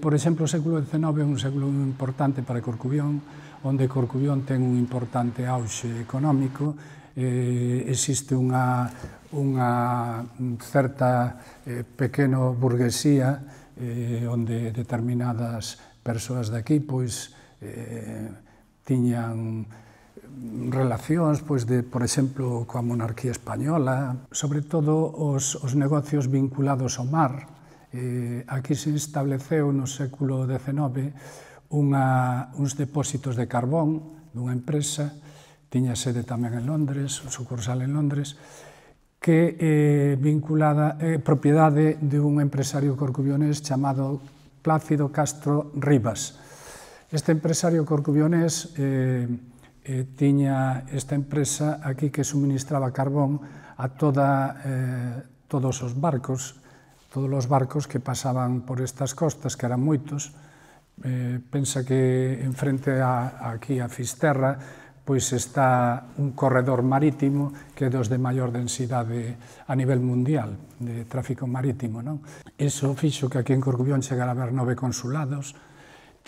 Por exemplo, o século XIX é un século importante para Corcubión, onde Corcubión ten un importante auxe económico, eh, existe unha, unha certa eh, pequeno burguesía eh, onde determinadas persoas daqui pois eh, tiñan relacións, pois, de, por exemplo, coa monarquía española, sobre todo os, os negocios vinculados ao mar. Eh, aquí se estableceu no século XIX unha, uns depósitos de carbón dunha empresa, tiña sede tamén en Londres, sucursal en Londres, que é eh, vinculada, é eh, propiedade de un empresario corcubionés chamado Plácido Castro Rivas. Este empresario corcubionés eh, eh, tiña esta empresa aquí que suministraba carbón a toda, eh, todos os barcos, todos os barcos que pasaban por estas costas, que eran moitos. Eh, pensa que enfrente a, aquí a Fisterra pois está un corredor marítimo que é dos de maior densidade a nivel mundial de tráfico marítimo. Non? Eso fixo que aquí en Corcubión chegara a haber nove consulados,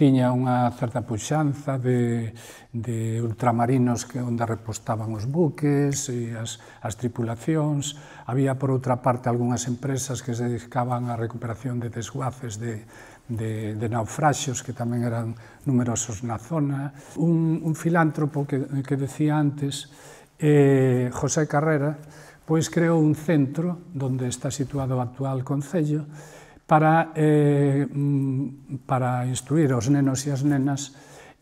tiña unha certa puxanza de, de ultramarinos que onde repostaban os buques e as, as tripulacións. Había, por outra parte, algunhas empresas que se dedicaban á recuperación de desguaces de, de, de naufraxios que tamén eran numerosos na zona. Un, un filántropo que, que decía antes, eh, José Carrera, pois creou un centro donde está situado o actual Concello, para, eh, mm, para instruir os nenos e as nenas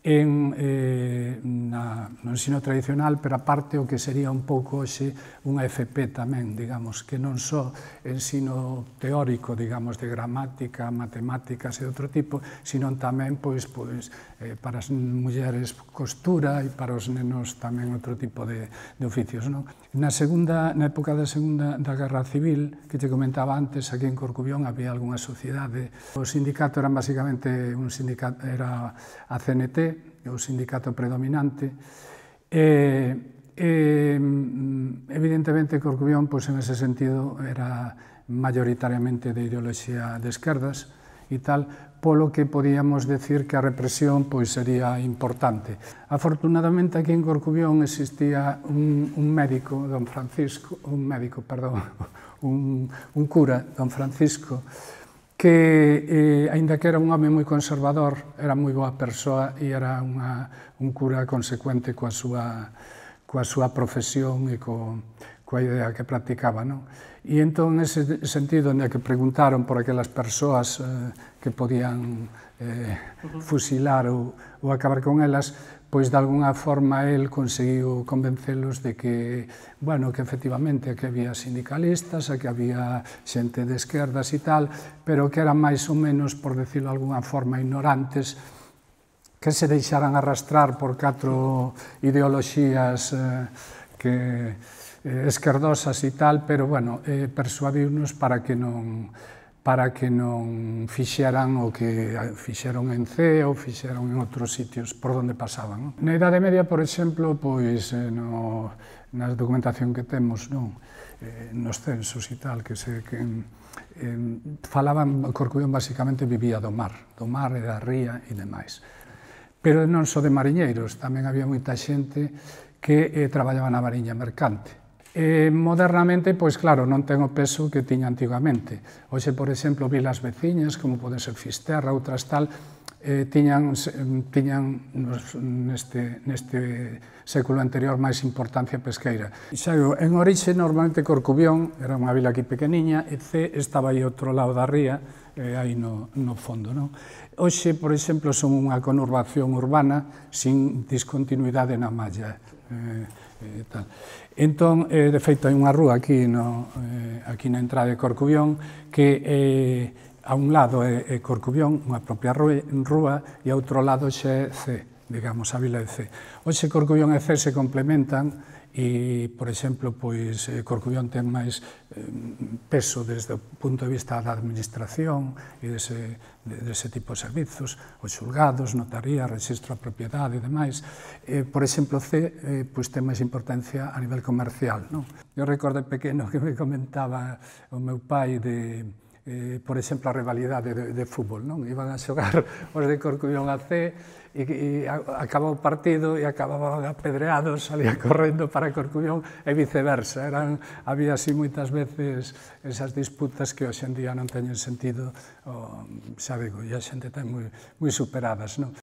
en, eh, na, no ensino tradicional, pero aparte o que sería un pouco hoxe unha FP tamén, digamos, que non só ensino teórico, digamos, de gramática, matemáticas e outro tipo, sino tamén pois, pois, eh, para as mulleres costura e para os nenos tamén outro tipo de, de oficios. Non? Na, segunda, na época da Segunda da Guerra Civil, que te comentaba antes, aquí en Corcubión había algunha sociedade. O sindicato era basicamente un sindicato, era a CNT, é o sindicato predominante, e, e mm, evidentemente Corcubión pois, en ese sentido era mayoritariamente de ideoloxía de esquerdas e tal, polo que podíamos decir que a represión pois sería importante. Afortunadamente aquí en Corcubión existía un, un médico, don Francisco, un médico, perdón, un, un cura, don Francisco, que, eh, aínda que era un home moi conservador, era moi boa persoa e era unha, un cura consecuente coa súa, coa súa profesión e co, coa idea que practicaba. Non? E entón, nese sentido, onde que preguntaron por aquelas persoas eh, que podían eh, fusilar ou, ou acabar con elas, pois de alguna forma el conseguiu convencelos de que, bueno, que efectivamente que había sindicalistas, que había xente de esquerdas e tal, pero que eran máis ou menos, por decirlo de alguna forma, ignorantes, que se deixaran arrastrar por catro ideoloxías eh, que eh, esquerdosas e tal, pero, bueno, eh, persuadirnos para que non para que non fixeran o que fixeron en C ou fixeron en outros sitios por onde pasaban. Na Idade Media, por exemplo, pois eh, no, na documentación que temos, non, eh, nos censos e tal, que se que, eh, falaban, Corcubión basicamente vivía do mar, do mar e da ría e demais. Pero non só de mariñeiros, tamén había moita xente que eh, traballaba na mariña mercante E eh, modernamente, pois claro, non ten o peso que tiña antigamente. Hoxe, por exemplo, vilas veciñas, como pode ser Fisterra, outras tal, eh, tiñan, mm, tiñan nos, neste, neste século anterior máis importancia pesqueira. Xa en orixe, normalmente Corcubión, era unha vila aquí pequeniña, e C estaba aí outro lado da ría, eh, aí no, no fondo. Non? Hoxe, por exemplo, son unha conurbación urbana sin discontinuidade na malla. Eh, eh, tal. Entón, eh, de feito, hai unha rúa aquí, no, eh, aquí na entrada de Corcubión que eh, a un lado é, é Corcubión, unha propia rúa, e a outro lado xa é C, digamos, a Vila de C. Hoxe Corcubión e C se complementan e, por exemplo, pois eh, Corcubión ten máis eh, peso desde o punto de vista da administración e dese, dese tipo de servizos, os xulgados, notaría, registro a propiedade e demais. E, por exemplo, C eh, pois ten máis importancia a nivel comercial. Non? Eu recordo pequeno que me comentaba o meu pai de, eh, por exemplo, a rivalidade de, de fútbol, non? Iban a xogar os de Corcubión a C e, e acaba o partido e acababan apedreados, salía correndo para Corcubión e viceversa. Eran, había así moitas veces esas disputas que hoxe en día non teñen sentido, o, xa digo, e a xente ten moi, moi superadas, non?